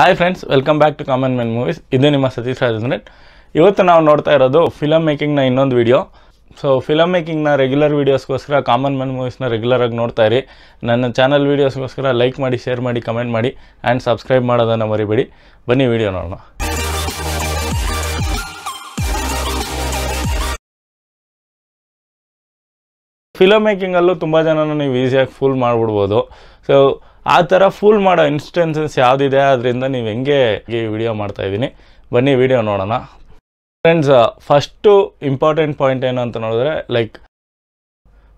hi friends welcome back to common men movies ಇದು ನಿಮ್ಮ Satish red ಇವತ್ತು ನಾವು ನೋಡ್ತಾ ಇರೋದು ಫಿಲಮ್ ಮೇಕಿಂಗ್ನ ಇನ್ನೊಂದು ವಿಡಿಯೋ ಸೊ ಫಿಲಮ್ ಮೇಕಿಂಗ್ನ ರೆಗ್ಯುಲರ್ ವೀಡಿಯೋಸ್ಗೋಸ್ಕರ ಕಾಮನ್ ಮೆನ್ ಮೂವೀಸ್ನ ರೆಗ್ಯುಲರಾಗಿ ನೋಡ್ತಾ ಇರಿ ನನ್ನ ಚಾನಲ್ ವೀಡಿಯೋಸ್ಗೋಸ್ಕರ ಲೈಕ್ ಮಾಡಿ ಶೇರ್ ಮಾಡಿ ಕಮೆಂಟ್ ಮಾಡಿ ಆ್ಯಂಡ್ ಸಬ್ಸ್ಕ್ರೈಬ್ ಮಾಡೋದನ್ನು ಮರಿಬೇಡಿ ಬನ್ನಿ ವಿಡಿಯೋ ನೋಡೋಣ ಫಿಲಮ್ ಮೇಕಿಂಗಲ್ಲೂ ತುಂಬ ಜನನ ನೀವು ಈಸಿಯಾಗಿ ಫುಲ್ ಮಾಡಿಬಿಡ್ಬೋದು ಸೊ ಆ ಥರ ಫುಲ್ ಮಾಡೋ ಇನ್ಸ್ಟೆನ್ಸಸ್ ಯಾವುದಿದೆ ಅದರಿಂದ ನೀವು ಹೆಂಗೆ ಈ ವಿಡಿಯೋ ಮಾಡ್ತಾ ಇದ್ದೀನಿ ಬನ್ನಿ ವಿಡಿಯೋ ನೋಡೋಣ ಫ್ರೆಂಡ್ಸ್ ಫಸ್ಟು ಇಂಪಾರ್ಟೆಂಟ್ ಪಾಯಿಂಟ್ ಏನು ಅಂತ ನೋಡಿದ್ರೆ ಲೈಕ್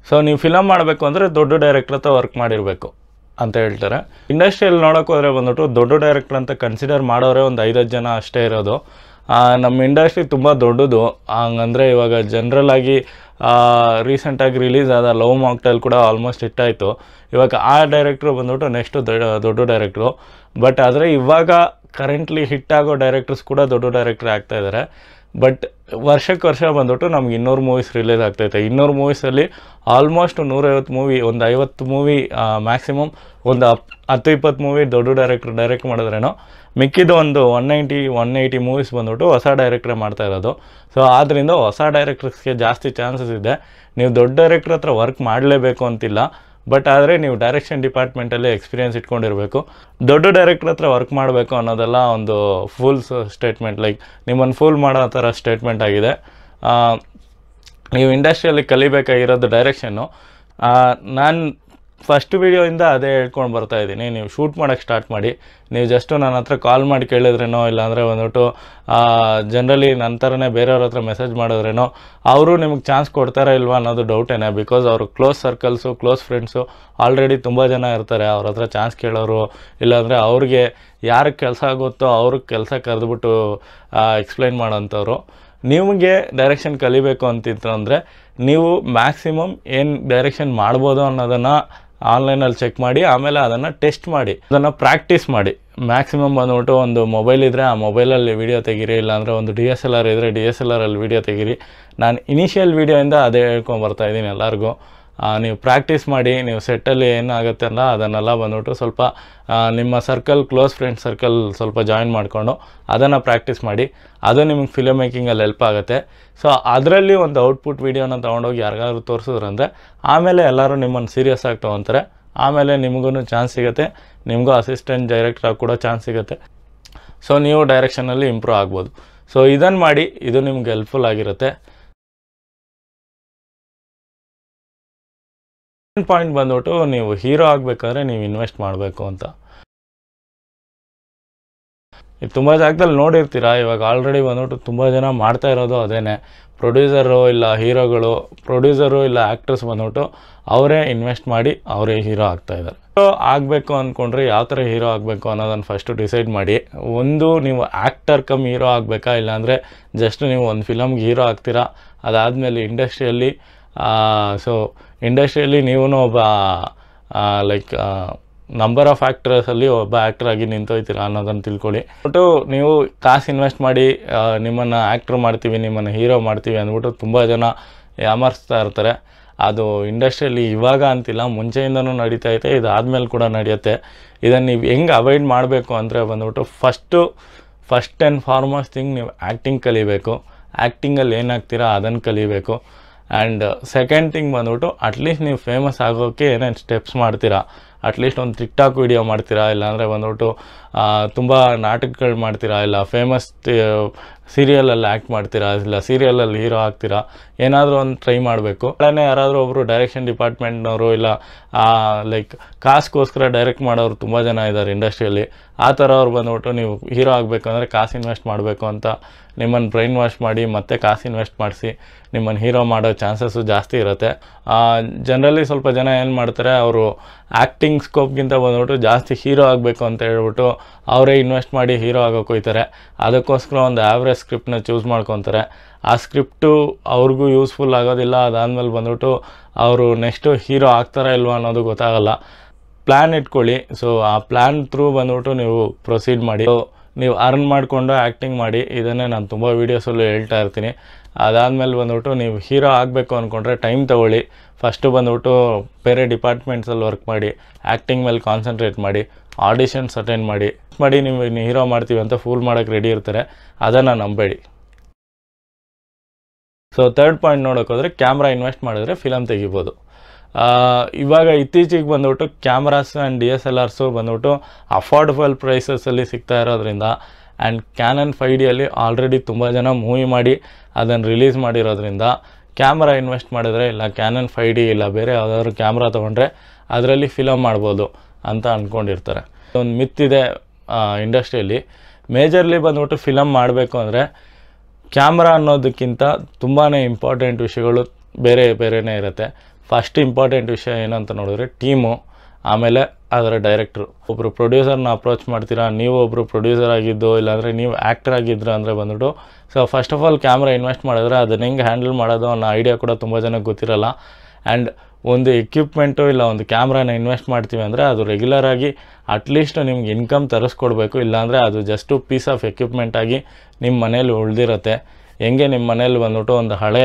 ಸೊ ನೀವು ಫಿಲಮ್ ಮಾಡಬೇಕು ಅಂದರೆ ದೊಡ್ಡ ಡೈರೆಕ್ಟರ್ ಹತ್ರ ವರ್ಕ್ ಮಾಡಿರಬೇಕು ಅಂತ ಹೇಳ್ತಾರೆ ಇಂಡಸ್ಟ್ರಿಯಲ್ಲಿ ನೋಡೋಕೆ ಬಂದ್ಬಿಟ್ಟು ದೊಡ್ಡ ಡೈರೆಕ್ಟ್ರ್ ಅಂತ ಕನ್ಸಿಡರ್ ಮಾಡೋರೇ ಒಂದು ಐದು ಜನ ಅಷ್ಟೇ ಇರೋದು ನಮ್ಮ ಇಂಡಸ್ಟ್ರಿ ತುಂಬ ದೊಡ್ಡದು ಹಂಗಂದರೆ ಇವಾಗ ಜನ್ರಲ್ ಆಗಿ ರೀಸೆಂಟಾಗಿ ರಿಲೀಸ್ ಆದ ಲವ್ ಮಾಕ್ಟೈಲ್ ಕೂಡ ಆಲ್ಮೋಸ್ಟ್ ಹಿಟ್ ಆಯಿತು ಇವಾಗ ಆ ಡೈರೆಕ್ಟ್ರು ಬಂದ್ಬಿಟ್ಟು ನೆಕ್ಸ್ಟು ದೊಡ್ಡ ದೊಡ್ಡ ಡೈರೆಕ್ಟ್ರು ಬಟ್ ಆದರೆ ಇವಾಗ ಕರೆಂಟ್ಲಿ ಹಿಟ್ ಆಗೋ ಡೈರೆಕ್ಟರ್ಸ್ ಕೂಡ ದೊಡ್ಡ ಡೈರೆಕ್ಟ್ರ್ ಆಗ್ತಾ ಇದ್ದಾರೆ ಬಟ್ ವರ್ಷಕ್ಕೆ ವರ್ಷ ಬಂದ್ಬಿಟ್ಟು ನಮ್ಗೆ ಇನ್ನೂರು ಮೂವೀಸ್ ರಿಲೀಸ್ ಆಗ್ತೈತೆ ಇನ್ನೂರು ಮೂವೀಸಲ್ಲಿ ಆಲ್ಮೋಸ್ಟ್ ನೂರೈವತ್ತು ಮೂವಿ ಒಂದು ಐವತ್ತು ಮೂವಿ ಮ್ಯಾಕ್ಸಿಮಮ್ ಒಂದು ಹತ್ತು ಇಪ್ಪತ್ತು ಮೂವಿ ದೊಡ್ಡ ಡೈರೆಕ್ಟ್ರ್ ಡೈರೆಕ್ಟ್ ಮಾಡಿದ್ರೇನೋ ಮಿಕ್ಕಿದ್ದು ಒಂದು one ninety one eighty movies ಬಂದ್ಬಿಟ್ಟು ಹೊಸ ಡೈರೆಕ್ಟ್ರೇ ಮಾಡ್ತಾ ಇರೋದು ಸೊ ಆದ್ದರಿಂದ ಹೊಸ ಡೈರೆಕ್ಟರ್ಸ್ಗೆ ಜಾಸ್ತಿ ಚಾನ್ಸಸ್ ಇದೆ ನೀವು ದೊಡ್ಡ ಡೈರೆಕ್ಟ್ರ್ ಹತ್ರ ವರ್ಕ್ ಮಾಡಲೇಬೇಕು ಅಂತಿಲ್ಲ ಬಟ್ ಆದರೆ ನೀವು ಡೈರೆಕ್ಷನ್ ಡಿಪಾರ್ಟ್ಮೆಂಟಲ್ಲಿ ಎಕ್ಸ್ಪೀರಿಯೆನ್ಸ್ ಇಟ್ಕೊಂಡಿರಬೇಕು ದೊಡ್ಡ ಡೈರೆಕ್ಟ್ರ್ ಹತ್ರ ವರ್ಕ್ ಮಾಡಬೇಕು ಅನ್ನೋದೆಲ್ಲ ಒಂದು ಫುಲ್ಸ್ ಸ್ಟೇಟ್ಮೆಂಟ್ ಲೈಕ್ ನಿಮ್ಮನ್ನು ಫುಲ್ ಮಾಡೋ ಥರ ಸ್ಟೇಟ್ಮೆಂಟ್ ಆಗಿದೆ ನೀವು ಇಂಡಸ್ಟ್ರಿಯಲ್ಲಿ ಕಲಿಬೇಕಾಗಿರೋದು ಡೈರೆಕ್ಷನ್ನು ನಾನು ಫಸ್ಟ್ ಇಂದ ಅದೇ ಹೇಳ್ಕೊಂಡು ಬರ್ತಾ ಇದ್ದೀನಿ ನೀವು ಶೂಟ್ ಮಾಡೋಕ್ಕೆ ಸ್ಟಾರ್ಟ್ ಮಾಡಿ ನೀವು ಜಸ್ಟು ನನ್ನ ಹತ್ರ ಕಾಲ್ ಮಾಡಿ ಕೇಳಿದ್ರೇನೋ ಇಲ್ಲಾಂದರೆ ಬಂದ್ಬಿಟ್ಟು ಜನ್ರಲಿ ನನ್ನ ಥರನೇ ಬೇರೆಯವ್ರ ಹತ್ರ ಮೆಸೇಜ್ ಮಾಡಿದ್ರೇನೋ ಅವರು ನಿಮಗೆ ಚಾನ್ಸ್ ಕೊಡ್ತಾರೋ ಇಲ್ವಾ ಅನ್ನೋದು ಡೌಟೇನೆ ಬಿಕಾಸ್ ಅವರು close circles close friends already ತುಂಬ ಜನ ಇರ್ತಾರೆ ಅವ್ರ ಹತ್ರ ಚಾನ್ಸ್ ಕೇಳೋರು ಇಲ್ಲಾಂದರೆ ಅವ್ರಿಗೆ ಯಾರಿಗೆ ಕೆಲಸ ಆಗುತ್ತೋ ಅವ್ರಿಗೆ ಕೆಲಸ ಕರೆದುಬಿಟ್ಟು ಎಕ್ಸ್ಪ್ಲೈನ್ ಮಾಡೋಂಥವ್ರು ನಿಮಗೆ ಡೈರೆಕ್ಷನ್ ಕಲಿಬೇಕು ಅಂತಿದ್ರು ಅಂದರೆ ನೀವು ಮ್ಯಾಕ್ಸಿಮಮ್ ಏನು ಡೈರೆಕ್ಷನ್ ಮಾಡ್ಬೋದು ಅನ್ನೋದನ್ನು ಆನ್ಲೈನಲ್ಲಿ ಚೆಕ್ ಮಾಡಿ ಆಮೇಲೆ ಅದನ್ನು ಟೆಸ್ಟ್ ಮಾಡಿ ಅದನ್ನು ಪ್ರಾಕ್ಟೀಸ್ ಮಾಡಿ ಮ್ಯಾಕ್ಸಿಮಮ್ ಬಂದ್ಬಿಟ್ಟು ಒಂದು ಮೊಬೈಲ್ ಇದ್ದರೆ ಆ ಮೊಬೈಲಲ್ಲಿ ವೀಡಿಯೋ ತೆಗೀರಿ ಇಲ್ಲಾಂದರೆ ಒಂದು ಡಿ ಎಸ್ ಎಲ್ ಆರ್ ಇದ್ದರೆ ಡಿ ಎಸ್ ಎಲ್ ಆರಲ್ಲಿ ವೀಡಿಯೋ ತೆಗೀರಿ ನಾನು ಇನಿಷಿಯಲ್ ವೀಡಿಯೋಯಿಂದ ಅದೇ ಹೇಳ್ಕೊಂಬರ್ತಾ ಇದ್ದೀನಿ ಎಲ್ಲರಿಗೂ ನೀವು ಪ್ರಾಕ್ಟೀಸ್ ಮಾಡಿ ನೀವು ಸೆಟ್ಟಲ್ಲಿ ಏನಾಗುತ್ತೆ ಅಲ್ಲ ಅದನ್ನೆಲ್ಲ ಬಂದ್ಬಿಟ್ಟು ಸ್ವಲ್ಪ ನಿಮ್ಮ ಸರ್ಕಲ್ ಕ್ಲೋಸ್ ಫ್ರೆಂಡ್ ಸರ್ಕಲ್ ಸ್ವಲ್ಪ ಜಾಯಿನ್ ಮಾಡಿಕೊಂಡು ಅದನ್ನು ಪ್ರಾಕ್ಟೀಸ್ ಮಾಡಿ ಅದು ನಿಮಗೆ ಫಿಲಮ್ ಮೇಕಿಂಗಲ್ಲಿ ಹೆಲ್ಪ್ ಆಗುತ್ತೆ ಸೊ ಅದರಲ್ಲಿ ಒಂದು ಔಟ್ಪುಟ್ ವೀಡಿಯೋನ ತೊಗೊಂಡೋಗಿ ಯಾರಿಗಾದ್ರು ತೋರಿಸಿದ್ರಂದರೆ ಆಮೇಲೆ ಎಲ್ಲರೂ ನಿಮ್ಮನ್ನು ಸೀರಿಯಸ್ ಆಗಿ ತೊಗೊತಾರೆ ಆಮೇಲೆ ನಿಮಗೂ ಚಾನ್ಸ್ ಸಿಗುತ್ತೆ ನಿಮಗೂ ಅಸಿಸ್ಟೆಂಟ್ ಡೈರೆಕ್ಟ್ರಾಗಿ ಕೂಡ ಚಾನ್ಸ್ ಸಿಗುತ್ತೆ ಸೊ ನೀವು ಡೈರೆಕ್ಷನಲ್ಲಿ ಇಂಪ್ರೂವ್ ಆಗ್ಬೋದು ಸೊ ಇದನ್ನು ಮಾಡಿ ಇದು ನಿಮ್ಗೆ ಹೆಲ್ಪ್ಫುಲ್ ಆಗಿರುತ್ತೆ ಪಾಯಿಂಟ್ ಬಂದ್ಬಿಟ್ಟು ನೀವು ಹೀರೋ ಆಗಬೇಕಾದ್ರೆ ನೀವು ಇನ್ವೆಸ್ಟ್ ಮಾಡಬೇಕು ಅಂತ ಇದು ತುಂಬ ಜಾಗದಲ್ಲಿ ನೋಡಿರ್ತೀರ ಇವಾಗ ಆಲ್ರೆಡಿ ಬಂದ್ಬಿಟ್ಟು ತುಂಬ ಜನ ಮಾಡ್ತಾ ಇರೋದು ಅದೇನೆ ಪ್ರೊಡ್ಯೂಸರು ಇಲ್ಲ ಹೀರೋಗಳು ಪ್ರೊಡ್ಯೂಸರು ಇಲ್ಲ ಆ್ಯಕ್ಟರ್ಸ್ ಬಂದ್ಬಿಟ್ಟು ಅವರೇ ಇನ್ವೆಸ್ಟ್ ಮಾಡಿ ಅವರೇ ಹೀರೋ ಆಗ್ತಾ ಇದ್ದಾರೆ ಸೊ ಆಗಬೇಕು ಅಂದ್ಕೊಂಡ್ರೆ ಯಾವ ಥರ ಹೀರೋ ಆಗಬೇಕು ಅನ್ನೋದನ್ನು ಫಸ್ಟು ಡಿಸೈಡ್ ಮಾಡಿ ಒಂದು ನೀವು ಆ್ಯಕ್ಟರ್ ಕಮ್ ಹೀರೋ ಆಗಬೇಕಾ ಇಲ್ಲಾಂದರೆ ಜಸ್ಟ್ ನೀವು ಒಂದು ಫಿಲಮ್ಗೆ ಹೀರೋ ಆಗ್ತೀರಾ ಅದಾದಮೇಲೆ ಇಂಡಸ್ಟ್ರಿಯಲ್ಲಿ ಸೊ ಇಂಡಸ್ಟ್ರಿಯಲ್ಲಿ ನೀವೂ ಒಬ್ಬ ಲೈಕ್ ನಂಬರ್ ಆಫ್ ಆ್ಯಕ್ಟ್ರಸಲ್ಲಿ ಒಬ್ಬ ಆ್ಯಕ್ಟ್ರಾಗಿ ನಿಂತೋಯ್ತೀರಾ ಅನ್ನೋದನ್ನು ತಿಳ್ಕೊಳ್ಳಿ ಬಟ್ಟು ನೀವು ಕಾಸು ಇನ್ವೆಸ್ಟ್ ಮಾಡಿ ನಿಮ್ಮನ್ನು ಆ್ಯಕ್ಟ್ರ್ ಮಾಡ್ತೀವಿ ನಿಮ್ಮನ್ನು ಹೀರೋ ಮಾಡ್ತೀವಿ ಅಂದ್ಬಿಟ್ಟು ತುಂಬ ಜನ ಯಾಮರ್ಸ್ತಾ ಇರ್ತಾರೆ ಅದು ಇಂಡಸ್ಟ್ರಿಯಲ್ಲಿ ಇವಾಗ ಅಂತಿಲ್ಲ ಮುಂಚೆಯಿಂದನೂ ನಡೀತಾ ಇದೆ ಇದು ಆದಮೇಲೆ ಕೂಡ ನಡೆಯುತ್ತೆ ಇದನ್ನು ನೀವು ಹೆಂಗೆ ಅವಾಯ್ಡ್ ಮಾಡಬೇಕು ಅಂದರೆ ಬಂದ್ಬಿಟ್ಟು first first and foremost thing ನೀವು ಆ್ಯಕ್ಟಿಂಗ್ ಕಲಿಬೇಕು ಆ್ಯಕ್ಟಿಂಗಲ್ಲಿ ಏನಾಗ್ತೀರಾ ಅದನ್ನು ಕಲಿಬೇಕು ಆ್ಯಂಡ್ ಸೆಕೆಂಡ್ ಥಿಂಗ್ ಬಂದ್ಬಿಟ್ಟು ಅಟ್ಲೀಸ್ಟ್ ನೀವು ಫೇಮಸ್ ಆಗೋಕ್ಕೆ ಏನೇನು ಸ್ಟೆಪ್ಸ್ ಮಾಡ್ತೀರಾ ಅಟ್ಲೀಸ್ಟ್ ಒಂದು ಟಿಕ್ ಟಾಕ್ ವೀಡಿಯೋ ಮಾಡ್ತೀರಾ ಇಲ್ಲಾಂದರೆ ಬಂದ್ಬಿಟ್ಟು ತುಂಬ ನಾಟಕಗಳು ಮಾಡ್ತೀರಾ ಇಲ್ಲ ಫೇಮಸ್ ಸೀರಿಯಲಲ್ಲಿ ಆ್ಯಕ್ಟ್ ಮಾಡ್ತೀರಾ ಇಲ್ಲ ಸೀರಿಯಲಲ್ಲಿ ಹೀರೋ ಆಗ್ತೀರಾ ಏನಾದರೂ ಒಂದು ಟ್ರೈ ಮಾಡಬೇಕು ಅಲ್ಲೇ ಯಾರಾದರೂ ಒಬ್ಬರು ಡೈರೆಕ್ಷನ್ ಡಿಪಾರ್ಟ್ಮೆಂಟ್ನವರು ಇಲ್ಲ ಲೈಕ್ ಕಾಸ್ಗೋಸ್ಕರ ಡೈರೆಕ್ಟ್ ಮಾಡೋರು ತುಂಬ ಜನ ಇದ್ದಾರೆ ಇಂಡಸ್ಟ್ರಿಯಲ್ಲಿ ಆ ಥರ ಅವ್ರು ಬಂದ್ಬಿಟ್ಟು ನೀವು ಹೀರೋ ಆಗಬೇಕು ಅಂದರೆ ಕಾಸು ಇನ್ವೆಸ್ಟ್ ಮಾಡಬೇಕು ಅಂತ ನಿಮ್ಮನ್ನು ಬ್ರೈನ್ ವಾಶ್ ಮಾಡಿ ಮತ್ತೆ ಕಾಸು ಇನ್ವೆಸ್ಟ್ ಮಾಡಿಸಿ ನಿಮ್ಮನ್ನು ಹೀರೋ ಮಾಡೋ ಚಾನ್ಸಸ್ಸು ಜಾಸ್ತಿ ಇರುತ್ತೆ ಜನರಲಿ ಸ್ವಲ್ಪ ಜನ ಏನು ಮಾಡ್ತಾರೆ ಅವರು ಆ್ಯಕ್ಟಿಂಗ್ ಸ್ಕೋಪ್ಗಿಂತ ಬಂದ್ಬಿಟ್ಟು ಜಾಸ್ತಿ ಹೀರೋ ಆಗಬೇಕು ಅಂತ ಹೇಳ್ಬಿಟ್ಟು ಅವರೇ ಇನ್ವೆಸ್ಟ್ ಮಾಡಿ ಹೀರೋ ಆಗೋಕೆ ಹೋಯ್ತಾರೆ ಅದಕ್ಕೋಸ್ಕರ ಒಂದು ಆ್ಯಾವ್ರೇಜ್ ಸ್ಕ್ರಿಪ್ಟನ್ನ ಚೂಸ್ ಮಾಡ್ಕೊತಾರೆ ಆ ಸ್ಕ್ರಿಪ್ಟು ಅವ್ರಿಗೂ ಯೂಸ್ಫುಲ್ ಆಗೋದಿಲ್ಲ ಅದಾದಮೇಲೆ ಬಂದ್ಬಿಟ್ಟು ಅವರು ನೆಕ್ಸ್ಟು ಹೀರೋ ಆಗ್ತಾರಾ ಇಲ್ವಾ ಅನ್ನೋದು ಗೊತ್ತಾಗಲ್ಲ ಪ್ಲ್ಯಾನ್ ಇಟ್ಕೊಳ್ಳಿ ಸೊ ಆ ಪ್ಲ್ಯಾನ್ ಥ್ರೂ ಬಂದ್ಬಿಟ್ಟು ನೀವು ಪ್ರೊಸೀಡ್ ಮಾಡಿ ನೀವು ಅರ್ನ್ ಮಾಡಿಕೊಂಡು ಆ್ಯಕ್ಟಿಂಗ್ ಮಾಡಿ ಇದನ್ನೇ ನಾನು ತುಂಬ ವೀಡಿಯೋಸಲ್ಲೂ ಹೇಳ್ತಾ ಇರ್ತೀನಿ ಅದಾದಮೇಲೆ ಬಂದ್ಬಿಟ್ಟು ನೀವು ಹೀರೋ ಆಗಬೇಕು ಅಂದ್ಕೊಂಡ್ರೆ ಟೈಮ್ ತೊಗೊಳ್ಳಿ ಫಸ್ಟು ಬಂದ್ಬಿಟ್ಟು ಬೇರೆ ಡಿಪಾರ್ಟ್ಮೆಂಟ್ಸಲ್ಲಿ ವರ್ಕ್ ಮಾಡಿ ಆ್ಯಕ್ಟಿಂಗ್ ಮೇಲೆ ಕಾನ್ಸಂಟ್ರೇಟ್ ಮಾಡಿ ಆಡಿಷನ್ಸ್ ಅಟೆಂಡ್ ಮಾಡಿ ಮಾಡಿ ನೀವು ಇನ್ನು ಹೀರೋ ಮಾಡ್ತೀವಿ ಅಂತ ಫೂಲ್ ಮಾಡೋಕ್ಕೆ ರೆಡಿ ಇರ್ತಾರೆ ಅದನ್ನು ನಂಬೇಡಿ ಸೊ ತರ್ಡ್ ಪಾಯಿಂಟ್ ನೋಡೋಕ್ಕೋದ್ರೆ ಕ್ಯಾಮ್ರಾ ಇನ್ವೆಸ್ಟ್ ಮಾಡಿದ್ರೆ ಫಿಲಮ್ ತೆಗಿಬೋದು ಇವಾಗ ಇತ್ತೀಚೆಗೆ ಬಂದ್ಬಿಟ್ಟು cameras and D S L Rs ಬಂದ್ಬಿಟ್ಟು ಅಫೋರ್ಡಬಲ್ ಪ್ರೈಸಸಲ್ಲಿ ಸಿಗ್ತಾ ಇರೋದ್ರಿಂದ ಆ್ಯಂಡ್ ಕ್ಯಾನನ್ ಫೈ ಡಿಯಲ್ಲಿ ಆಲ್ರೆಡಿ ತುಂಬ ಜನ ಮೂವಿ ಮಾಡಿ ಅದನ್ನು ರಿಲೀಸ್ ಮಾಡಿರೋದ್ರಿಂದ ಕ್ಯಾಮ್ರಾ ಇನ್ವೆಸ್ಟ್ ಮಾಡಿದರೆ ಇಲ್ಲ ಕ್ಯಾನನ್ ಫೈ ಡಿ ಇಲ್ಲ ಬೇರೆ ಯಾವುದಾದ್ರು ಕ್ಯಾಮ್ರಾ ತೊಗೊಂಡ್ರೆ ಅದರಲ್ಲಿ ಫಿಲಮ್ ಮಾಡ್ಬೋದು ಅಂತ ಅಂದ್ಕೊಂಡಿರ್ತಾರೆ ಒಂದು ಮಿತ್ತಿದೆ ಇಂಡಸ್ಟ್ರಿಯಲ್ಲಿ ಮೇಜರ್ಲಿ ಬಂದ್ಬಿಟ್ಟು ಫಿಲಮ್ ಮಾಡಬೇಕು ಅಂದರೆ ಕ್ಯಾಮ್ರಾ ಅನ್ನೋದಕ್ಕಿಂತ ತುಂಬಾ ಇಂಪಾರ್ಟೆಂಟ್ ವಿಷಯಗಳು ಬೇರೆ ಬೇರೆಯೇ ಇರುತ್ತೆ ಫಸ್ಟ್ ಇಂಪಾರ್ಟೆಂಟ್ ವಿಷಯ ಏನಂತ ನೋಡಿದ್ರೆ ಟೀಮು ಆಮೇಲೆ ಅದರ ಡೈರೆಕ್ಟ್ರು ಒಬ್ಬರು ಪ್ರೊಡ್ಯೂಸರ್ನ ಅಪ್ರೋಚ್ ಮಾಡ್ತೀರಾ ನೀವು ಒಬ್ಬರು ಪ್ರೊಡ್ಯೂಸರ್ ಆಗಿದ್ದು ಇಲ್ಲಾಂದರೆ ನೀವು ಆ್ಯಕ್ಟರ್ ಆಗಿದ್ದರು ಅಂದರೆ ಬಂದ್ಬಿಟ್ಟು so first of all camera invest ಮಾಡಿದ್ರೆ ಅದನ್ನ ಹೆಂಗೆ ಹ್ಯಾಂಡಲ್ ಮಾಡೋದು ಅನ್ನೋ ಐಡಿಯಾ ಕೂಡ ತುಂಬ ಜನಕ್ಕೆ ಗೊತ್ತಿರಲ್ಲ ಆ್ಯಂಡ್ ಒಂದು ಎಕ್ವಿಪ್ಮೆಂಟು ಇಲ್ಲ ಒಂದು ಕ್ಯಾಮ್ರಾನ ಇನ್ವೆಸ್ಟ್ ಮಾಡ್ತೀವಿ ಅಂದರೆ ಅದು ರೆಗ್ಯುಲರಾಗಿ ಅಟ್ಲೀಸ್ಟ್ ನಿಮ್ಗೆ ಇನ್ಕಮ್ ತರಿಸ್ಕೊಡ್ಬೇಕು ಇಲ್ಲಾಂದರೆ ಅದು ಜಸ್ಟು ಪೀಸ್ ಆಫ್ ಎಕ್ವಿಪ್ಮೆಂಟಾಗಿ ಆಗಿ ನಿಮ್ಮ ಮನೇಲಿ ಉಳಿದಿರುತ್ತೆ ಹೆಂಗೆ ನಿಮ್ಮ ಮನೇಲಿ ಬಂದ್ಬಿಟ್ಟು ಒಂದು ಹಳೆ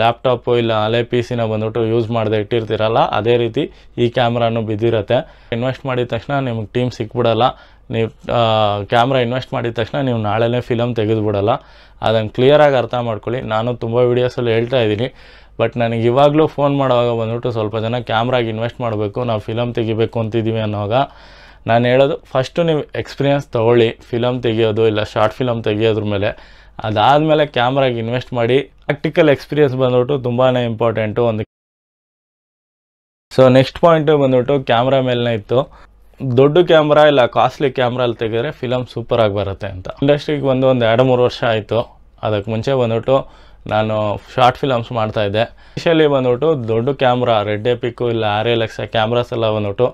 ಲ್ಯಾಪ್ಟಾಪು ಇಲ್ಲ ಹಳೆ ಪಿ ಸಿನ ಬಂದ್ಬಿಟ್ಟು ಯೂಸ್ ಮಾಡದೆ ಇಟ್ಟಿರ್ತೀರಲ್ಲ ಅದೇ ರೀತಿ ಈ ಕ್ಯಾಮ್ರಾನು ಬಿದ್ದಿರತ್ತೆ ಇನ್ವೆಸ್ಟ್ ಮಾಡಿದ ತಕ್ಷಣ ನಿಮ್ಗೆ ಟೀಮ್ ಸಿಕ್ಬಿಡಲ್ಲ ನೀವು ಕ್ಯಾಮ್ರಾ ಇನ್ವೆಸ್ಟ್ ಮಾಡಿದ ತಕ್ಷಣ ನೀವು ನಾಳೆನೇ ಫಿಲಮ್ ತೆಗೆದುಬಿಡಲ್ಲ ಅದನ್ನು ಕ್ಲಿಯರಾಗಿ ಅರ್ಥ ಮಾಡ್ಕೊಳ್ಳಿ ನಾನು ತುಂಬ ವೀಡಿಯೋಸಲ್ಲಿ ಹೇಳ್ತಾ ಇದ್ದೀನಿ ಬಟ್ ನನಗೆ ಇವಾಗಲೂ ಫೋನ್ ಮಾಡುವಾಗ ಬಂದ್ಬಿಟ್ಟು ಸ್ವಲ್ಪ ಜನ ಕ್ಯಾಮ್ರಾಗೆ ಇನ್ವೆಸ್ಟ್ ಮಾಡಬೇಕು ನಾವು ಫಿಲಮ್ ತೆಗಿಬೇಕು ಅಂತಿದ್ದೀವಿ ಅನ್ನೋವಾಗ ನಾನು ಹೇಳೋದು ಫಸ್ಟು ನೀವು ಎಕ್ಸ್ಪೀರಿಯನ್ಸ್ ತೊಗೊಳ್ಳಿ ಫಿಲಮ್ ತೆಗಿಯೋದು ಇಲ್ಲ ಶಾರ್ಟ್ ಫಿಲಮ್ ತೆಗಿಯೋದ್ರ ಮೇಲೆ ಅದಾದಮೇಲೆ ಕ್ಯಾಮ್ರಾಗೆ ಇನ್ವೆಸ್ಟ್ ಮಾಡಿ ಪ್ರಾಕ್ಟಿಕಲ್ ಎಕ್ಸ್ಪೀರಿಯನ್ಸ್ ಬಂದ್ಬಿಟ್ಟು ತುಂಬಾ ಇಂಪಾರ್ಟೆಂಟು ಒಂದು ಸೊ ನೆಕ್ಸ್ಟ್ ಪಾಯಿಂಟು ಬಂದ್ಬಿಟ್ಟು ಕ್ಯಾಮ್ರಾ ಮೇಲೆ ಇತ್ತು ದೊಡ್ಡ ಕ್ಯಾಮ್ರಾ ಇಲ್ಲ ಕಾಸ್ಟ್ಲಿ ಕ್ಯಾಮ್ರಲ್ಲಿ ತೆಗೆದ್ರೆ ಫಿಲಮ್ ಸೂಪರಾಗಿ ಬರುತ್ತೆ ಅಂತ ಇಂಡಸ್ಟ್ರಿಗೆ ಬಂದು ಒಂದು ಎರಡು ಮೂರು ವರ್ಷ ಆಯಿತು ಅದಕ್ಕೆ ಮುಂಚೆ ಬಂದ್ಬಿಟ್ಟು ನಾನು ಶಾರ್ಟ್ ಫಿಲಮ್ಸ್ ಇದ್ದೆ ಸ್ಪೆಷಲಿ ಬಂದ್ಬಿಟ್ಟು ದೊಡ್ಡ ಕ್ಯಾಮ್ರಾ ರೆಡ್ ಪಿಕ್ಕು ಇಲ್ಲ ಆರ್ ಎಲ್ ಎಕ್ಸ್ ಕ್ಯಾಮ್ರಾಸ್ ಎಲ್ಲ ಬಂದ್ಬಿಟ್ಟು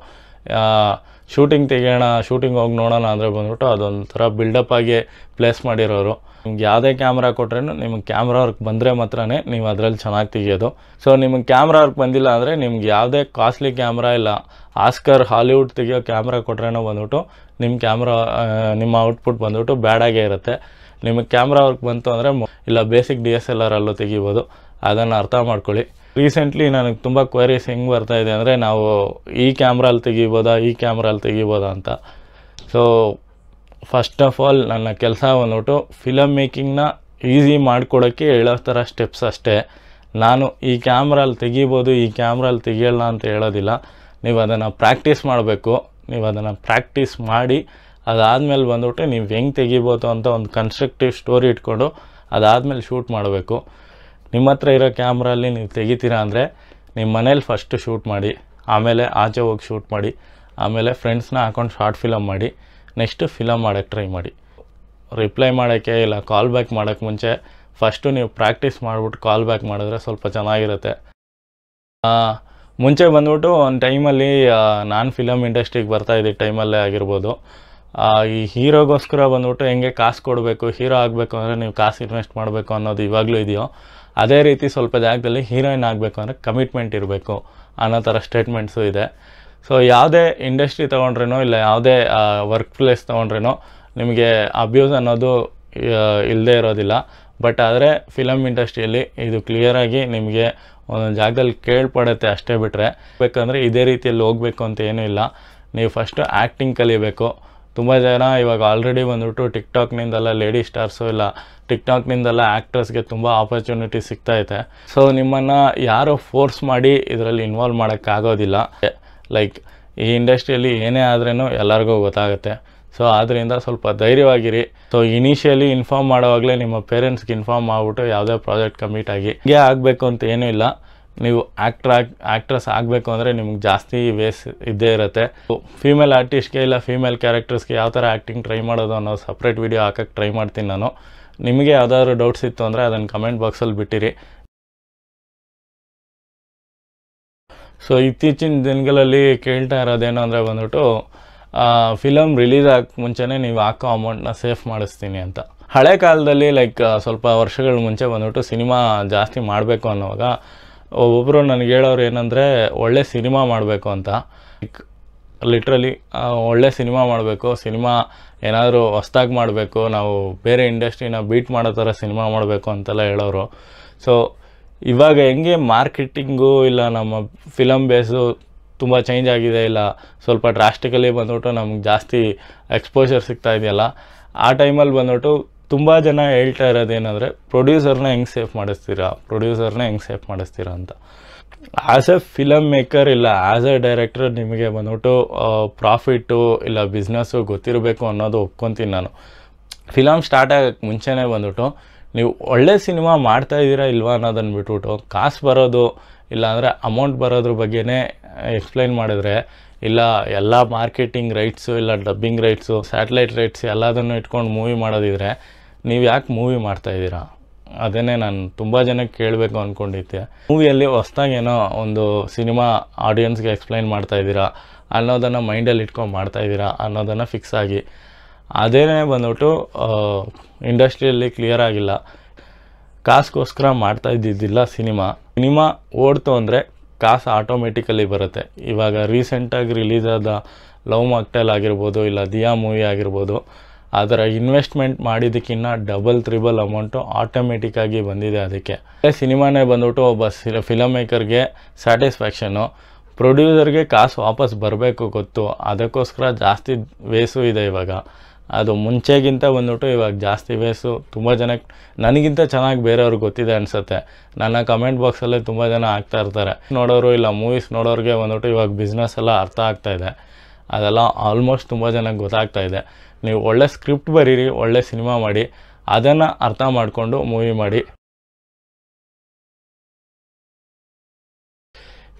ಶೂಟಿಂಗ್ ತೆಗಿಯೋಣ ಶೂಟಿಂಗ್ ಹೋಗಿ ನೋಡೋಣ ಅಂದರೆ ಬಂದ್ಬಿಟ್ಟು ಅದೊಂಥರ ಬಿಲ್ಡಪ್ ಆಗಿ ಪ್ಲೇಸ್ ಮಾಡಿರೋರು ನಿಮ್ಗೆ ಯಾವುದೇ ಕ್ಯಾಮ್ರಾ ಕೊಟ್ರೇ ನಿಮಗೆ ಕ್ಯಾಮ್ರಾ ವರ್ಕ್ ಬಂದರೆ ಮಾತ್ರ ನೀವು ಅದರಲ್ಲಿ ಚೆನ್ನಾಗಿ ತೆಗಿಯೋದು ಸೊ ನಿಮಗೆ ಕ್ಯಾಮ್ರಾ ವರ್ಕ್ ಬಂದಿಲ್ಲ ಅಂದರೆ ನಿಮ್ಗೆ ಯಾವುದೇ ಕಾಸ್ಟ್ಲಿ ಕ್ಯಾಮ್ರಾ ಇಲ್ಲ ಆಸ್ಕರ್ ಹಾಲಿವುಡ್ ತೆಗಿಯೋ ಕ್ಯಾಮ್ರಾ ಕೊಟ್ರೇನೋ ಬಂದ್ಬಿಟ್ಟು ನಿಮ್ಮ ಕ್ಯಾಮ್ರಾ ನಿಮ್ಮ ಔಟ್ಪುಟ್ ಬಂದ್ಬಿಟ್ಟು ಬ್ಯಾಡಾಗೇ ಇರುತ್ತೆ ನಿಮಗೆ ಕ್ಯಾಮ್ರಾ ವರ್ಕ್ ಬಂತು ಅಂದರೆ ಇಲ್ಲ basic D S L R ಅಲ್ಲೂ ತೆಗಿಬೋದು ಅದನ್ನು ಅರ್ಥ ಮಾಡ್ಕೊಳ್ಳಿ ರೀಸೆಂಟ್ಲಿ ನನಗೆ ತುಂಬ ಕ್ವೈರೀಸ್ ಹೆಂಗೆ ಬರ್ತಾಯಿದೆ ಅಂದರೆ ನಾವು ಈ ಕ್ಯಾಮ್ರಲ್ಲಿ ತೆಗಿಬೋದಾ ಈ ಕ್ಯಾಮ್ರಲ್ಲಿ ತೆಗಿಬೋದಾ ಅಂತ ಸೊ ಫಸ್ಟ್ ಆಫ್ ಆಲ್ ನನ್ನ ಕೆಲಸ ಬಂದ್ಬಿಟ್ಟು ಫಿಲಮ್ ಮೇಕಿಂಗ್ನ ಈಸಿ ಮಾಡ್ಕೊಡೋಕ್ಕೆ ಹೇಳೋ ಥರ ಸ್ಟೆಪ್ಸ್ ಅಷ್ಟೇ ನಾನು ಈ ಕ್ಯಾಮ್ರಲ್ಲಿ ತೆಗಿಬೋದು ಈ ಕ್ಯಾಮ್ರಲ್ಲಿ ತೆಗಿಯೋಲ್ಲ ಅಂತ ಹೇಳೋದಿಲ್ಲ ನೀವು ಅದನ್ನು ಪ್ರಾಕ್ಟೀಸ್ ಮಾಡಬೇಕು ನೀವು ಅದನ್ನು ಪ್ರಾಕ್ಟೀಸ್ ಮಾಡಿ ಅದಾದಮೇಲೆ ಬಂದುಬಿಟ್ಟು ನೀವು ಹೆಂಗೆ ತೆಗಿಬೋದು ಅಂತ ಒಂದು ಕನ್ಸ್ಟ್ರಕ್ಟಿವ್ ಸ್ಟೋರಿ ಇಟ್ಕೊಂಡು ಅದಾದಮೇಲೆ ಶೂಟ್ ಮಾಡಬೇಕು ನಿಮ್ಮ ಹತ್ರ ಇರೋ ಕ್ಯಾಮ್ರಲ್ಲಿ ನೀವು ತೆಗಿತೀರಾ ಅಂದರೆ ನಿಮ್ಮ ಮನೇಲಿ ಫಸ್ಟು ಶೂಟ್ ಮಾಡಿ ಆಮೇಲೆ ಆಚೆ ಹೋಗಿ ಶೂಟ್ ಮಾಡಿ ಆಮೇಲೆ ಫ್ರೆಂಡ್ಸ್ನ ಹಾಕೊಂಡು ಶಾರ್ಟ್ ಫಿಲಮ್ ಮಾಡಿ ನೆಕ್ಸ್ಟು ಫಿಲಮ್ ಮಾಡೋಕ್ಕೆ ಟ್ರೈ ಮಾಡಿ ರಿಪ್ಲೈ ಮಾಡೋಕ್ಕೆ ಇಲ್ಲ ಕಾಲ್ ಬ್ಯಾಕ್ ಮಾಡೋಕ್ಕೆ ಮುಂಚೆ ಫಸ್ಟು ನೀವು ಪ್ರಾಕ್ಟೀಸ್ ಮಾಡಿಬಿಟ್ಟು ಕಾಲ್ ಬ್ಯಾಕ್ ಮಾಡಿದ್ರೆ ಸ್ವಲ್ಪ ಚೆನ್ನಾಗಿರುತ್ತೆ ಮುಂಚೆ ಬಂದ್ಬಿಟ್ಟು ಒಂದು ಟೈಮಲ್ಲಿ ನಾನು ಫಿಲಮ್ ಇಂಡಸ್ಟ್ರಿಗೆ ಬರ್ತಾ ಬರ್ತಾಯಿದ್ದೆ ಟೈಮಲ್ಲೇ ಆಗಿರ್ಬೋದು ಈ ಹೀರೋಗೋಸ್ಕರ ಬಂದ್ಬಿಟ್ಟು ಹೆಂಗೆ ಕಾಸು ಕೊಡಬೇಕು ಹೀರೋ ಆಗಬೇಕು ಅಂದರೆ ನೀವು ಕಾಸು ಇನ್ವೆಸ್ಟ್ ಮಾಡಬೇಕು ಅನ್ನೋದು ಇವಾಗಲೂ ಇದೆಯೋ ಅದೇ ರೀತಿ ಸ್ವಲ್ಪ ಜಾಗದಲ್ಲಿ ಹೀರೋಯಿನ್ ಆಗಬೇಕು ಅಂದರೆ ಕಮಿಟ್ಮೆಂಟ್ ಇರಬೇಕು ಅನ್ನೋ ಥರ ಸ್ಟೇಟ್ಮೆಂಟ್ಸು ಇದೆ ಸೊ ಯಾವುದೇ ಇಂಡಸ್ಟ್ರಿ ತೊಗೊಂಡ್ರೇನೋ ಇಲ್ಲ ಯಾವುದೇ ವರ್ಕ್ ಪ್ಲೇಸ್ ತೊಗೊಂಡ್ರೇನೋ ನಿಮಗೆ ಅಬ್ಯೂಸ್ ಅನ್ನೋದು ಇಲ್ಲದೇ ಇರೋದಿಲ್ಲ ಬಟ್ ಆದರೆ ಫಿಲಮ್ ಇಂಡಸ್ಟ್ರಿಯಲ್ಲಿ ಇದು ಕ್ಲಿಯರಾಗಿ ನಿಮಗೆ ಒಂದೊಂದು ಜಾಗದಲ್ಲಿ ಕೇಳ್ಪಡುತ್ತೆ ಅಷ್ಟೇ ಬಿಟ್ಟರೆ ಬೇಕಂದರೆ ಇದೇ ರೀತಿಯಲ್ಲಿ ಹೋಗಬೇಕು ಅಂತ ಏನೂ ಇಲ್ಲ ನೀವು ಫಸ್ಟು ಆ್ಯಕ್ಟಿಂಗ್ ಕಲಿಬೇಕು ತುಂಬ ಜನ ಇವಾಗ ಆಲ್ರೆಡಿ ಬಂದುಬಿಟ್ಟು ಟಿಕ್ಟಾಕ್ನಿಂದೆಲ್ಲ ಲೇಡಿ ಸ್ಟಾರ್ಸು ಇಲ್ಲ ಟಿಕ್ಟಾಕ್ನಿಂದೆಲ್ಲ ಆ್ಯಕ್ಟ್ರಸ್ಗೆ ತುಂಬ ಆಪರ್ಚುನಿಟಿ ಇದೆ ಸೊ ನಿಮ್ಮನ್ನು ಯಾರೂ ಫೋರ್ಸ್ ಮಾಡಿ ಇದರಲ್ಲಿ ಇನ್ವಾಲ್ವ್ ಮಾಡೋಕ್ಕಾಗೋದಿಲ್ಲ ಲೈಕ್ ಈ ಇಂಡಸ್ಟ್ರಿಯಲ್ಲಿ ಏನೇ ಆದ್ರೂ ಎಲ್ಲರಿಗೂ ಗೊತ್ತಾಗುತ್ತೆ ಸೊ ಆದ್ದರಿಂದ ಸ್ವಲ್ಪ ಧೈರ್ಯವಾಗಿರಿ ಸೊ ಇನಿಷಿಯಲಿ ಇನ್ಫಾರ್ಮ್ ಮಾಡೋವಾಗಲೇ ನಿಮ್ಮ ಪೇರೆಂಟ್ಸ್ಗೆ ಇನ್ಫಾರ್ಮ್ ಮಾಡಿಬಿಟ್ಟು ಯಾವುದೇ ಪ್ರಾಜೆಕ್ಟ್ ಕಮಿಟ್ ಆಗಿ ಹೀಗೆ ಆಗಬೇಕು ಅಂತ ಏನೂ ಇಲ್ಲ ನೀವು ಆ್ಯಕ್ಟ್ರ್ ಆ್ಯಕ್ಟ್ರೆಸ್ ಆಗಬೇಕು ಅಂದರೆ ನಿಮ್ಗೆ ಜಾಸ್ತಿ ವೇಸ್ ಇದ್ದೇ ಇರುತ್ತೆ ಫೀಮೇಲ್ ಆರ್ಟಿಸ್ಟ್ಗೆ ಇಲ್ಲ ಫೀಮೇಲ್ ಕ್ಯಾರೆಕ್ಟರ್ಸ್ಗೆ ಯಾವ ಥರ ಆ್ಯಕ್ಟಿಂಗ್ ಟ್ರೈ ಮಾಡೋದು ಅನ್ನೋ ಸಪ್ರೇಟ್ ವೀಡಿಯೋ ಹಾಕಕ್ಕೆ ಟ್ರೈ ಮಾಡ್ತೀನಿ ನಾನು ನಿಮಗೆ ಯಾವುದಾದ್ರು ಡೌಟ್ಸ್ ಇತ್ತು ಅಂದರೆ ಅದನ್ನು ಕಮೆಂಟ್ ಬಾಕ್ಸಲ್ಲಿ ಬಿಟ್ಟಿರಿ ಸೊ ಇತ್ತೀಚಿನ ದಿನಗಳಲ್ಲಿ ಕೇಳ್ತಾ ಇರೋದೇನು ಅಂದರೆ ಬಂದ್ಬಿಟ್ಟು ಫಿಲಮ್ ರಿಲೀಸ್ ಆಗಕ್ಕೆ ಮುಂಚೆನೇ ನೀವು ಹಾಕೋ ಅಮೌಂಟ್ನ ಸೇಫ್ ಮಾಡಿಸ್ತೀನಿ ಅಂತ ಹಳೆ ಕಾಲದಲ್ಲಿ ಲೈಕ್ ಸ್ವಲ್ಪ ವರ್ಷಗಳ ಮುಂಚೆ ಬಂದ್ಬಿಟ್ಟು ಸಿನಿಮಾ ಜಾಸ್ತಿ ಮಾಡಬೇಕು ಅನ್ನೋವಾಗ ಒಬ್ಬೊಬ್ಬರು ನನಗೆ ಹೇಳೋರು ಏನಂದರೆ ಒಳ್ಳೆ ಸಿನಿಮಾ ಮಾಡಬೇಕು ಅಂತ ಲಿಟ್ರಲಿ ಒಳ್ಳೆ ಸಿನಿಮಾ ಮಾಡಬೇಕು ಸಿನಿಮಾ ಏನಾದರೂ ಹೊಸ್ದಾಗಿ ಮಾಡಬೇಕು ನಾವು ಬೇರೆ ಇಂಡಸ್ಟ್ರಿನ ಬೀಟ್ ಮಾಡೋ ಥರ ಸಿನಿಮಾ ಮಾಡಬೇಕು ಅಂತೆಲ್ಲ ಹೇಳೋರು ಸೊ ಇವಾಗ ಹೆಂಗೆ ಮಾರ್ಕೆಟಿಂಗು ಇಲ್ಲ ನಮ್ಮ ಫಿಲಮ್ ಬೇಸು ತುಂಬ ಚೇಂಜ್ ಆಗಿದೆ ಇಲ್ಲ ಸ್ವಲ್ಪ ಡ್ರಾಸ್ಟಿಕಲಿ ಬಂದ್ಬಿಟ್ಟು ನಮ್ಗೆ ಜಾಸ್ತಿ ಎಕ್ಸ್ಪೋಜರ್ ಸಿಗ್ತಾ ಇದೆಯಲ್ಲ ಆ ಟೈಮಲ್ಲಿ ಬಂದ್ಬಿಟ್ಟು ತುಂಬ ಜನ ಹೇಳ್ತಾ ಇರೋದೇನಂದರೆ ಪ್ರೊಡ್ಯೂಸರ್ನ ಹೆಂಗೆ ಸೇಫ್ ಮಾಡಿಸ್ತೀರಾ ಪ್ರೊಡ್ಯೂಸರ್ನ ಹೆಂಗೆ ಸೇಫ್ ಮಾಡಿಸ್ತೀರಾ ಅಂತ ಆ್ಯಸ್ ಎ ಫಿಲಮ್ ಮೇಕರ್ ಇಲ್ಲ ಆ್ಯಸ್ ಎ ಡೈರೆಕ್ಟರ್ ನಿಮಗೆ ಬಂದ್ಬಿಟ್ಟು ಪ್ರಾಫಿಟ್ಟು ಇಲ್ಲ ಬಿಸ್ನೆಸ್ಸು ಗೊತ್ತಿರಬೇಕು ಅನ್ನೋದು ಒಪ್ಕೊತೀನಿ ನಾನು ಫಿಲಮ್ ಸ್ಟಾರ್ಟ್ ಆಗೋಕ್ಕೆ ಮುಂಚೆನೇ ಬಂದ್ಬಿಟ್ಟು ನೀವು ಒಳ್ಳೆ ಸಿನಿಮಾ ಮಾಡ್ತಾ ಇದ್ದೀರಾ ಇಲ್ವಾ ಅನ್ನೋದನ್ನು ಬಿಟ್ಬಿಟ್ಟು ಕಾಸು ಬರೋದು ಇಲ್ಲಾಂದರೆ ಅಮೌಂಟ್ ಬರೋದ್ರ ಬಗ್ಗೆನೇ ಎಕ್ಸ್ಪ್ಲೈನ್ ಮಾಡಿದ್ರೆ ಇಲ್ಲ ಎಲ್ಲ ಮಾರ್ಕೆಟಿಂಗ್ ರೈಟ್ಸು ಇಲ್ಲ ಡಬ್ಬಿಂಗ್ ರೈಟ್ಸು ಸ್ಯಾಟಲೈಟ್ ರೈಟ್ಸ್ ಎಲ್ಲದನ್ನು ಇಟ್ಕೊಂಡು ಮೂವಿ ಮಾಡೋದಿದ್ರೆ ನೀವು ಯಾಕೆ ಮೂವಿ ಮಾಡ್ತಾಯಿದ್ದೀರಾ ಅದನ್ನೇ ನಾನು ತುಂಬ ಜನಕ್ಕೆ ಕೇಳಬೇಕು ಅಂದ್ಕೊಂಡಿದ್ದೆ ಮೂವಿಯಲ್ಲಿ ಹೊಸ್ದಾಗೇನೋ ಒಂದು ಸಿನಿಮಾ ಆಡಿಯನ್ಸ್ಗೆ ಎಕ್ಸ್ಪ್ಲೈನ್ ಮಾಡ್ತಾಯಿದ್ದೀರಾ ಅನ್ನೋದನ್ನು ಮೈಂಡಲ್ಲಿ ಇಟ್ಕೊಂಡು ಮಾಡ್ತಾಯಿದ್ದೀರಾ ಅನ್ನೋದನ್ನು ಫಿಕ್ಸ್ ಆಗಿ ಅದೇನೇ ಬಂದ್ಬಿಟ್ಟು ಇಂಡಸ್ಟ್ರಿಯಲ್ಲಿ ಕ್ಲಿಯರ್ ಆಗಿಲ್ಲ ಕಾಸ್ಗೋಸ್ಕರ ಮಾಡ್ತಾ ಇದ್ದಿದ್ದಿಲ್ಲ ಸಿನಿಮಾ ಸಿನಿಮಾ ಓಡ್ತು ಅಂದರೆ ಕಾಸು ಆಟೋಮೆಟಿಕಲಿ ಬರುತ್ತೆ ಇವಾಗ ರೀಸೆಂಟಾಗಿ ರಿಲೀಸ್ ಆದ ಲವ್ ಮಕ್ಟೆಲ್ ಆಗಿರ್ಬೋದು ಇಲ್ಲ ದಿಯಾ ಮೂವಿ ಆಗಿರ್ಬೋದು ಅದರ ಇನ್ವೆಸ್ಟ್ಮೆಂಟ್ ಮಾಡಿದ್ದಕ್ಕಿಂತ ಡಬಲ್ ತ್ರಿಬಲ್ ಅಮೌಂಟು ಆಟೋಮೆಟಿಕ್ಕಾಗಿ ಬಂದಿದೆ ಅದಕ್ಕೆ ಸಿನಿಮಾನೇ ಬಂದ್ಬಿಟ್ಟು ಒಬ್ಬ ಫಿಲಮ್ ಮೇಕರ್ಗೆ ಸ್ಯಾಟಿಸ್ಫ್ಯಾಕ್ಷನು ಪ್ರೊಡ್ಯೂಸರ್ಗೆ ಕಾಸು ವಾಪಸ್ ಬರಬೇಕು ಗೊತ್ತು ಅದಕ್ಕೋಸ್ಕರ ಜಾಸ್ತಿ ವೇಸು ಇದೆ ಇವಾಗ ಅದು ಮುಂಚೆಗಿಂತ ಬಂದ್ಬಿಟ್ಟು ಇವಾಗ ಜಾಸ್ತಿ ಬೇಸು ತುಂಬ ಜನಕ್ಕೆ ನನಗಿಂತ ಚೆನ್ನಾಗಿ ಬೇರೆಯವ್ರಿಗೆ ಗೊತ್ತಿದೆ ಅನಿಸುತ್ತೆ ನನ್ನ ಕಮೆಂಟ್ ಬಾಕ್ಸಲ್ಲೇ ತುಂಬ ಜನ ಆಗ್ತಾ ಇರ್ತಾರೆ ನೋಡೋರು ಇಲ್ಲ ಮೂವೀಸ್ ನೋಡೋರಿಗೆ ಬಂದ್ಬಿಟ್ಟು ಇವಾಗ ಬಿಸ್ನೆಸ್ ಎಲ್ಲ ಅರ್ಥ ಆಗ್ತಾಯಿದೆ ಅದೆಲ್ಲ ಆಲ್ಮೋಸ್ಟ್ ತುಂಬ ಜನಕ್ಕೆ ಗೊತ್ತಾಗ್ತಾ ಇದೆ ನೀವು ಒಳ್ಳೆ ಸ್ಕ್ರಿಪ್ಟ್ ಬರೀರಿ ಒಳ್ಳೆ ಸಿನಿಮಾ ಮಾಡಿ ಅದನ್ನು ಅರ್ಥ ಮಾಡಿಕೊಂಡು ಮೂವಿ ಮಾಡಿ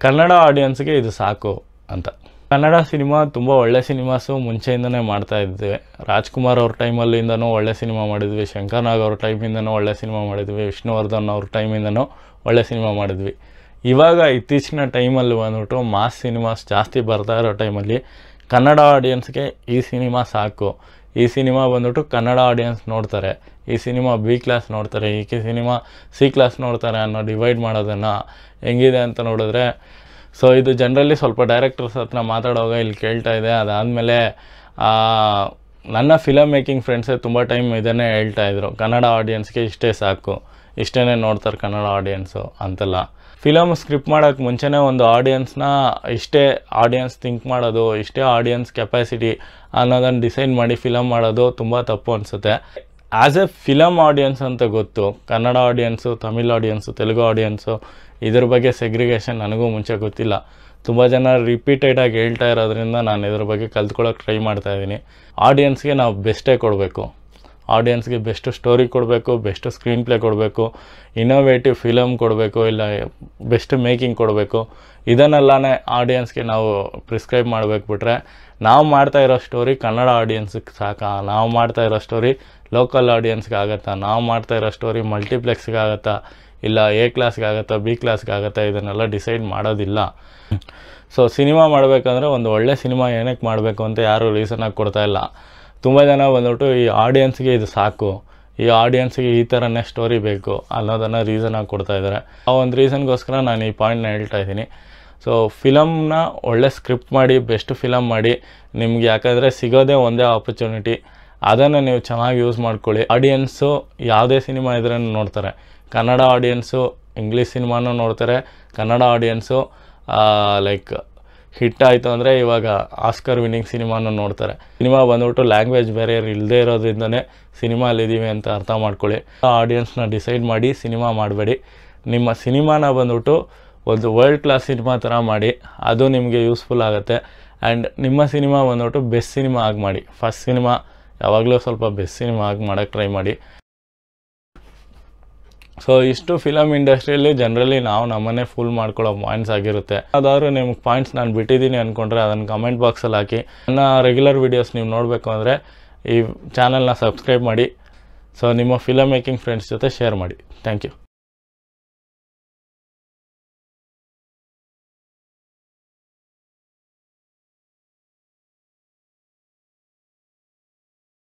ಕನ್ನಡ ಆಡಿಯನ್ಸ್ಗೆ ಇದು ಸಾಕು ಅಂತ ಕನ್ನಡ ಸಿನಿಮಾ ತುಂಬ ಒಳ್ಳೆ ಸಿನಿಮಾಸು ಮುಂಚೆಯಿಂದನೇ ಮಾಡ್ತಾ ಇದ್ದೇವೆ ರಾಜ್ಕುಮಾರ್ ಅವ್ರ ಟೈಮಲ್ಲಿಂದನೂ ಒಳ್ಳೆ ಸಿನಿಮಾ ಮಾಡಿದ್ವಿ ಶಂಕರ್ನಾಗ್ ಅವ್ರ ಟೈಮಿಂದನೂ ಒಳ್ಳೆ ಸಿನಿಮಾ ಮಾಡಿದ್ವಿ ವಿಷ್ಣುವರ್ಧನ್ ಅವ್ರ ಟೈಮಿಂದನೂ ಒಳ್ಳೆ ಸಿನಿಮಾ ಮಾಡಿದ್ವಿ ಇವಾಗ ಇತ್ತೀಚಿನ ಟೈಮಲ್ಲಿ ಬಂದ್ಬಿಟ್ಟು ಮಾಸ್ ಸಿನಿಮಾಸ್ ಜಾಸ್ತಿ ಬರ್ತಾ ಇರೋ ಟೈಮಲ್ಲಿ ಕನ್ನಡ ಆಡಿಯನ್ಸ್ಗೆ ಈ ಸಿನಿಮಾ ಸಾಕು ಈ ಸಿನಿಮಾ ಬಂದ್ಬಿಟ್ಟು ಕನ್ನಡ ಆಡಿಯನ್ಸ್ ನೋಡ್ತಾರೆ ಈ ಸಿನಿಮಾ ಬಿ ಕ್ಲಾಸ್ ನೋಡ್ತಾರೆ ಈಕೆ ಸಿನಿಮಾ ಸಿ ಕ್ಲಾಸ್ ನೋಡ್ತಾರೆ ಅನ್ನೋ ಡಿವೈಡ್ ಮಾಡೋದನ್ನು ಹೆಂಗಿದೆ ಅಂತ ನೋಡಿದ್ರೆ ಸೊ ಇದು ಜನರಲ್ಲಿ ಸ್ವಲ್ಪ ಡೈರೆಕ್ಟರ್ಸ್ ಹತ್ರ ಮಾತಾಡುವಾಗ ಇಲ್ಲಿ ಕೇಳ್ತಾ ಇದೆ ಅದಾದಮೇಲೆ ನನ್ನ ಫಿಲಮ್ ಮೇಕಿಂಗ್ ಫ್ರೆಂಡ್ಸೇ ತುಂಬ ಟೈಮ್ ಇದನ್ನೇ ಹೇಳ್ತಾ ಇದ್ರು ಕನ್ನಡ ಆಡಿಯನ್ಸ್ಗೆ ಇಷ್ಟೇ ಸಾಕು ಇಷ್ಟೇ ನೋಡ್ತಾರೆ ಕನ್ನಡ ಆಡಿಯನ್ಸು ಅಂತೆಲ್ಲ ಫಿಲಮ್ ಸ್ಕ್ರಿಪ್ಟ್ ಮಾಡೋಕ್ಕೆ ಮುಂಚೆನೇ ಒಂದು ಆಡಿಯನ್ಸ್ನ ಇಷ್ಟೇ ಆಡಿಯನ್ಸ್ ಥಿಂಕ್ ಮಾಡೋದು ಇಷ್ಟೇ ಆಡಿಯನ್ಸ್ ಕೆಪಾಸಿಟಿ ಅನ್ನೋದನ್ನು ಡಿಸೈನ್ ಮಾಡಿ ಫಿಲಮ್ ಮಾಡೋದು ತುಂಬ ತಪ್ಪು ಅನಿಸುತ್ತೆ ಆ್ಯಸ್ ಎ ಫಿಲಮ್ ಆಡಿಯನ್ಸ್ ಅಂತ ಗೊತ್ತು Kannada audience Tamil audience Telugu audience ಇದ್ರ ಬಗ್ಗೆ ಸೆಗ್ರಿಗೇಷನ್ ನನಗೂ ಮುಂಚೆ ಗೊತ್ತಿಲ್ಲ ತುಂಬ ಜನ ರಿಪೀಟೆಡಾಗಿ ಹೇಳ್ತಾ ಇರೋದ್ರಿಂದ ನಾನು ಇದ್ರ ಬಗ್ಗೆ ಕಲ್ತ್ಕೊಳ್ಳೋಕೆ ಟ್ರೈ ಮಾಡ್ತಾ ಇದ್ದೀನಿ ಆಡಿಯನ್ಸ್ಗೆ ನಾವು ಬೆಸ್ಟೇ ಕೊಡಬೇಕು ಆಡಿಯನ್ಸ್ಗೆ ಬೆಸ್ಟ್ ಸ್ಟೋರಿ ಕೊಡಬೇಕು ಬೆಸ್ಟ್ ಸ್ಕ್ರೀನ್ ಪ್ಲೇ ಕೊಡಬೇಕು ಇನ್ನೋವೇಟಿವ್ ಫಿಲಮ್ ಕೊಡಬೇಕು ಇಲ್ಲ ಬೆಸ್ಟ್ ಮೇಕಿಂಗ್ ಕೊಡಬೇಕು ಇದನ್ನೆಲ್ಲನೇ ಆಡಿಯನ್ಸ್ಗೆ ನಾವು ಪ್ರಿಸ್ಕ್ರೈಬ್ ಮಾಡಬೇಕು ಬಿಟ್ರೆ ನಾವು ಮಾಡ್ತಾ ಇರೋ ಸ್ಟೋರಿ ಕನ್ನಡ ಆಡಿಯನ್ಸ್ಗೆ ಸಾಕ ನಾವು ಮಾಡ್ತಾ ಇರೋ ಸ್ಟೋರಿ ಲೋಕಲ್ ಆಡಿಯನ್ಸ್ಗೆ ಆಗುತ್ತಾ ನಾವು ಮಾಡ್ತಾ ಇರೋ ಸ್ಟೋರಿ ಮಲ್ಟಿಪ್ಲೆಕ್ಸ್ಗೆ ಆಗುತ್ತಾ ಇಲ್ಲ ಎ ಕ್ಲಾಸ್ಗೆ ಆಗತ್ತಾ ಬಿ ಕ್ಲಾಸ್ಗೆ ಇದನ್ನೆಲ್ಲ ಡಿಸೈಡ್ ಮಾಡೋದಿಲ್ಲ ಸೊ ಸಿನಿಮಾ ಮಾಡಬೇಕಂದ್ರೆ ಒಂದು ಒಳ್ಳೆ ಸಿನಿಮಾ ಏನಕ್ಕೆ ಮಾಡಬೇಕು ಅಂತ ಯಾರೂ ಕೊಡ್ತಾ ಕೊಡ್ತಾಯಿಲ್ಲ ತುಂಬ ಜನ ಬಂದ್ಬಿಟ್ಟು ಈ ಆಡಿಯನ್ಸ್ಗೆ ಇದು ಸಾಕು ಈ ಆಡಿಯನ್ಸ್ಗೆ ಈ ಥರನೇ ಸ್ಟೋರಿ ಬೇಕು ಅನ್ನೋದನ್ನು ರೀಸನಾಗಿ ಇದ್ದಾರೆ ಆ ಒಂದು ರೀಸನ್ಗೋಸ್ಕರ ನಾನು ಈ ಪಾಯಿಂಟ್ನ ಹೇಳ್ತಾ ಇದ್ದೀನಿ ಸೊ ಫಿಲಮ್ನ ಒಳ್ಳೆ ಸ್ಕ್ರಿಪ್ಟ್ ಮಾಡಿ ಬೆಸ್ಟ್ ಫಿಲಮ್ ಮಾಡಿ ನಿಮ್ಗೆ ಯಾಕಂದರೆ ಸಿಗೋದೇ ಒಂದೇ ಆಪರ್ಚುನಿಟಿ ಅದನ್ನು ನೀವು ಚೆನ್ನಾಗಿ ಯೂಸ್ ಮಾಡ್ಕೊಳ್ಳಿ ಆಡಿಯನ್ಸು ಯಾವುದೇ ಸಿನಿಮಾ ಇದ್ರೂ ನೋಡ್ತಾರೆ ಕನ್ನಡ ಆಡಿಯನ್ಸು ಇಂಗ್ಲೀಷ್ ಸಿನಿಮಾನೂ ನೋಡ್ತಾರೆ ಕನ್ನಡ ಆಡಿಯನ್ಸು ಲೈಕ್ ಹಿಟ್ ಆಯಿತು ಅಂದರೆ ಇವಾಗ ಆಸ್ಕರ್ ವಿನ್ನಿಂಗ್ ಸಿನಿಮಾನ ನೋಡ್ತಾರೆ ಸಿನಿಮಾ ಬಂದ್ಬಿಟ್ಟು ಲ್ಯಾಂಗ್ವೇಜ್ ಬ್ಯಾರಿಯರ್ ಇಲ್ಲದೇ ಇರೋದ್ರಿಂದನೇ ಸಿನಿಮಾ ಅಂತ ಅರ್ಥ ಮಾಡ್ಕೊಳ್ಳಿ ಆಡಿಯನ್ಸ್ನ ಡಿಸೈಡ್ ಮಾಡಿ ಸಿನಿಮಾ ಮಾಡಬೇಡಿ ನಿಮ್ಮ ಸಿನಿಮಾನ ಬಂದ್ಬಿಟ್ಟು ಒಂದು ವರ್ಲ್ಡ್ ಕ್ಲಾಸ್ ಸಿನಿಮಾ ಥರ ಮಾಡಿ ಅದು ನಿಮಗೆ ಯೂಸ್ಫುಲ್ ಆಗುತ್ತೆ ಆ್ಯಂಡ್ ನಿಮ್ಮ ಸಿನಿಮಾ ಬಂದ್ಬಿಟ್ಟು ಬೆಸ್ಟ್ ಸಿನಿಮಾ ಆಗಿ ಮಾಡಿ ಫಸ್ಟ್ ಸಿನಿಮಾ ಯಾವಾಗಲೂ ಸ್ವಲ್ಪ ಬೆಸ್ಟ್ ಸಿನಿಮಾ ಆಗಿ ಮಾಡೋಕ್ಕೆ ಟ್ರೈ ಮಾಡಿ ಸೊ ಇಷ್ಟು ಫಿಲಮ್ ಇಂಡಸ್ಟ್ರಿಯಲ್ಲಿ ಜನರಲಿ ನಾವು ನಮ್ಮನ್ನೇ ಫುಲ್ ಮಾಡ್ಕೊಳ್ಳೋ ಪಾಯಿಂಟ್ಸ್ ಆಗಿರುತ್ತೆ ಅದಾದ್ರೂ ನಿಮ್ಗೆ ಪಾಯಿಂಟ್ಸ್ ನಾನು ಬಿಟ್ಟಿದ್ದೀನಿ ಅಂದ್ಕೊಂಡ್ರೆ ಅದನ್ನು ಕಮೆಂಟ್ ಬಾಕ್ಸಲ್ಲಿ ಹಾಕಿ ನನ್ನ ರೆಗ್ಯುಲರ್ ವೀಡಿಯೋಸ್ ನೀವು ನೋಡಬೇಕು ಅಂದರೆ ಈ ಚಾನಲ್ನ ಸಬ್ಸ್ಕ್ರೈಬ್ ಮಾಡಿ ಸೊ ನಿಮ್ಮ ಫಿಲಮ್ ಮೇಕಿಂಗ್ ಫ್ರೆಂಡ್ಸ್ ಜೊತೆ ಶೇರ್ ಮಾಡಿ ಥ್ಯಾಂಕ್ ಯು